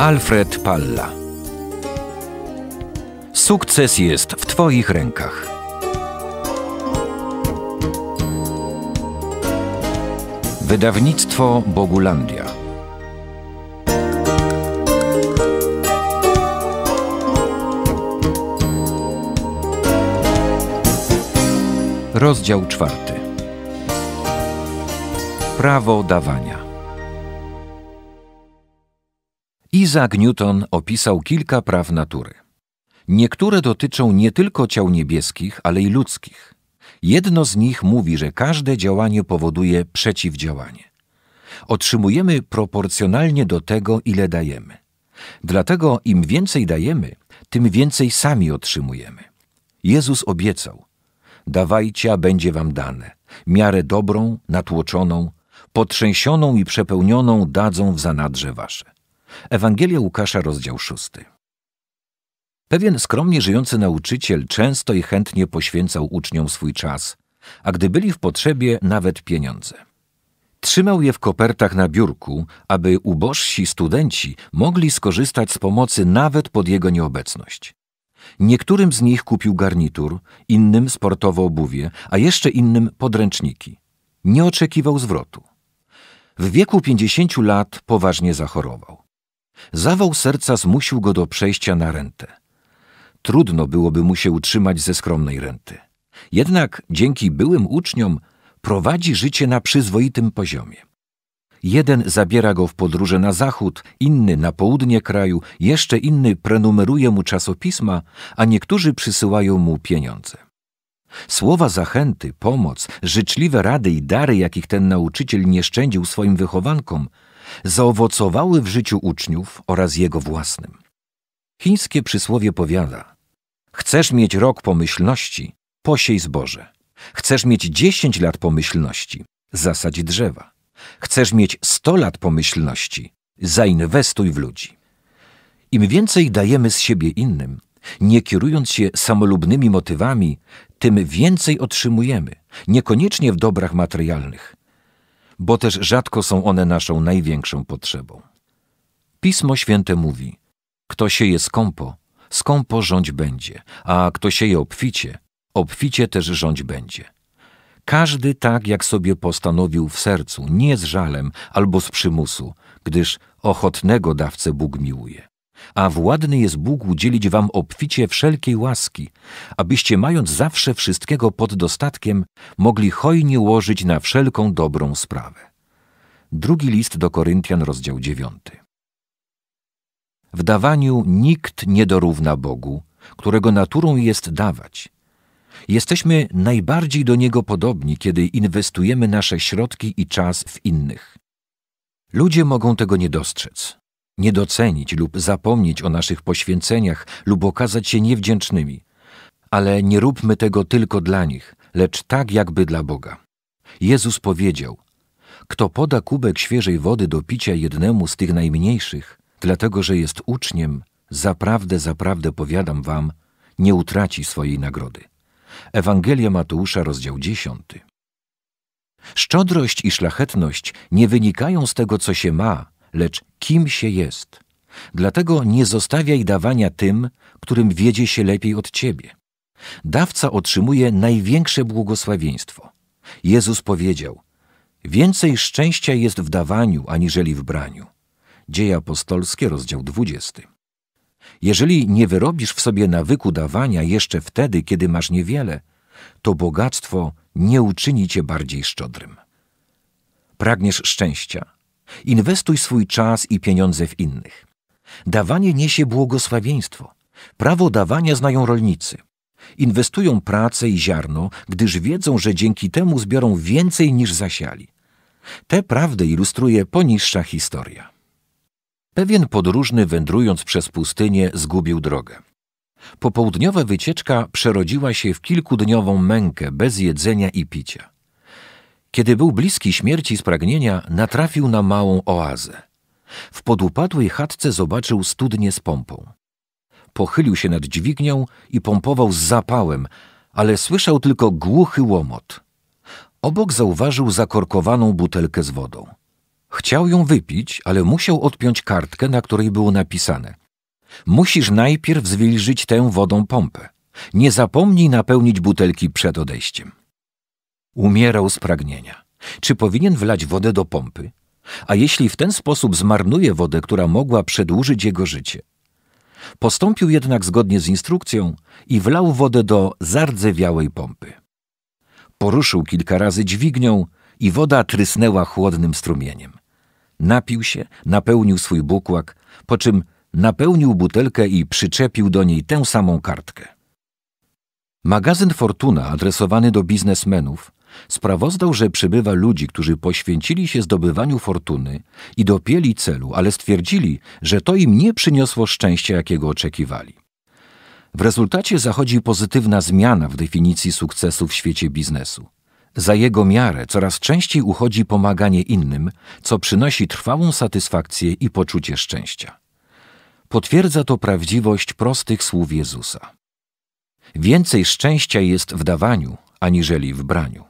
Alfred Palla. Sukces jest w Twoich rękach. Wydawnictwo Bogulandia. Rozdział czwarty. Prawo dawania. Isaac Newton opisał kilka praw natury. Niektóre dotyczą nie tylko ciał niebieskich, ale i ludzkich. Jedno z nich mówi, że każde działanie powoduje przeciwdziałanie. Otrzymujemy proporcjonalnie do tego, ile dajemy. Dlatego im więcej dajemy, tym więcej sami otrzymujemy. Jezus obiecał: Dawajcie, a będzie wam dane. Miarę dobrą, natłoczoną, potrzęsioną i przepełnioną dadzą w zanadrze wasze. Ewangelia Łukasza, rozdział 6. Pewien skromnie żyjący nauczyciel często i chętnie poświęcał uczniom swój czas, a gdy byli w potrzebie, nawet pieniądze. Trzymał je w kopertach na biurku, aby ubożsi studenci mogli skorzystać z pomocy nawet pod jego nieobecność. Niektórym z nich kupił garnitur, innym sportowe obuwie, a jeszcze innym podręczniki. Nie oczekiwał zwrotu. W wieku 50 lat poważnie zachorował. Zawał serca zmusił go do przejścia na rentę. Trudno byłoby mu się utrzymać ze skromnej renty. Jednak dzięki byłym uczniom prowadzi życie na przyzwoitym poziomie. Jeden zabiera go w podróże na zachód, inny na południe kraju, jeszcze inny prenumeruje mu czasopisma, a niektórzy przysyłają mu pieniądze. Słowa zachęty, pomoc, życzliwe rady i dary, jakich ten nauczyciel nie szczędził swoim wychowankom – zaowocowały w życiu uczniów oraz jego własnym. Chińskie przysłowie powiada: Chcesz mieć rok pomyślności, posiej zboże. Chcesz mieć dziesięć lat pomyślności, zasadź drzewa. Chcesz mieć sto lat pomyślności, zainwestuj w ludzi. Im więcej dajemy z siebie innym, nie kierując się samolubnymi motywami, tym więcej otrzymujemy, niekoniecznie w dobrach materialnych, bo też rzadko są one naszą największą potrzebą. Pismo Święte mówi: Kto sieje skąpo, skąpo rządź będzie, a kto sieje obficie, obficie też rządź będzie. Każdy tak, jak sobie postanowił w sercu, nie z żalem albo z przymusu, gdyż ochotnego dawcę Bóg miłuje a władny jest Bóg udzielić wam obficie wszelkiej łaski, abyście mając zawsze wszystkiego pod dostatkiem, mogli hojnie łożyć na wszelką dobrą sprawę. Drugi list do Koryntian, rozdział 9. W dawaniu nikt nie dorówna Bogu, którego naturą jest dawać. Jesteśmy najbardziej do Niego podobni, kiedy inwestujemy nasze środki i czas w innych. Ludzie mogą tego nie dostrzec, nie docenić lub zapomnieć o naszych poświęceniach lub okazać się niewdzięcznymi. Ale nie róbmy tego tylko dla nich, lecz tak jakby dla Boga. Jezus powiedział: Kto poda kubek świeżej wody do picia jednemu z tych najmniejszych, dlatego że jest uczniem, zaprawdę, zaprawdę powiadam wam, nie utraci swojej nagrody. Ewangelia Mateusza, rozdział 10. Szczodrość i szlachetność nie wynikają z tego, co się ma, lecz kim się jest. Dlatego nie zostawiaj dawania tym, którym wiedzie się lepiej od ciebie. Dawca otrzymuje największe błogosławieństwo. Jezus powiedział: Więcej szczęścia jest w dawaniu aniżeli w braniu. Dzieje apostolskie, rozdział 20. Jeżeli nie wyrobisz w sobie nawyku dawania jeszcze wtedy, kiedy masz niewiele, to bogactwo nie uczyni cię bardziej szczodrym. Pragniesz szczęścia, Inwestuj swój czas i pieniądze w innych. Dawanie niesie błogosławieństwo. Prawo dawania znają rolnicy. Inwestują pracę i ziarno, gdyż wiedzą, że dzięki temu zbiorą więcej niż zasiali. Te prawdy ilustruje poniższa historia. Pewien podróżny wędrując przez pustynię zgubił drogę. Popołudniowa wycieczka przerodziła się w kilkudniową mękę bez jedzenia i picia. Kiedy był bliski śmierci z pragnienia, natrafił na małą oazę. W podupadłej chatce zobaczył studnię z pompą. Pochylił się nad dźwignią i pompował z zapałem, ale słyszał tylko głuchy łomot. Obok zauważył zakorkowaną butelkę z wodą. Chciał ją wypić, ale musiał odpiąć kartkę, na której było napisane: Musisz najpierw zwilżyć tę wodą pompę. Nie zapomnij napełnić butelki przed odejściem. Umierał z pragnienia. Czy powinien wlać wodę do pompy? A jeśli w ten sposób zmarnuje wodę, która mogła przedłużyć jego życie? Postąpił jednak zgodnie z instrukcją i wlał wodę do zardzewiałej pompy. Poruszył kilka razy dźwignią i woda trysnęła chłodnym strumieniem. Napił się, napełnił swój bukłak, po czym napełnił butelkę i przyczepił do niej tę samą kartkę. Magazyn Fortuna adresowany do biznesmenów Sprawozdał, że przybywa ludzi, którzy poświęcili się zdobywaniu fortuny i dopieli celu, ale stwierdzili, że to im nie przyniosło szczęścia, jakiego oczekiwali. W rezultacie zachodzi pozytywna zmiana w definicji sukcesu w świecie biznesu. Za jego miarę coraz częściej uchodzi pomaganie innym, co przynosi trwałą satysfakcję i poczucie szczęścia. Potwierdza to prawdziwość prostych słów Jezusa. Więcej szczęścia jest w dawaniu, aniżeli w braniu.